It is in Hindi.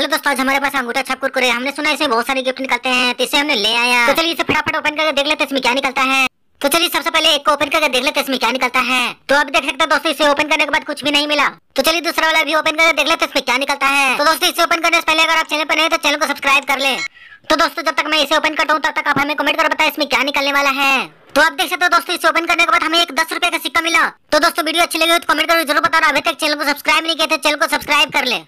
हेलो दोस्तों आज हमारे पास अंगूठा छाप कुरकुरे हमने सुना इसमें बहुत सारे गिफ्ट निकलते हैं तो इसे हमने ले आया तो चलिए इसे फटाफट ओपन करके देख लेते इसमें क्या निकलता है तो चलिए सबसे पहले एक को ओपन करके देख लेते इसमें क्या निकलता है तो आप देख सकते हैं दोस्तों इसे ओपन करने के बाद कुछ भी नहीं मिला तो चलिए दूसरा वाला भी ओपन करके देख लेते इसमें क्या निकलता है तो दोस्तों इसे ओपन करने से पहले अगर आप चैनल पर नहीं तो चैनल को सब्सक्राइब कर ले तो दोस्तों जब तक मैं इसे ओपन करता हूँ तब तक आप हमें कमेंट कर बताए इसमें क्या निकलने वाला है तो आप देख सकते हो दोस्तों इसे ओपन करने के बाद हमें एक दस रुपए का सिक्का मिला तो दोस्तों वीडियो अच्छी लगी हो तो कमेंट करो जरूर बताना अभी तक चैनल को सब्सक्राइब नहीं किया था चैनल को सब्सक्राइब कर ले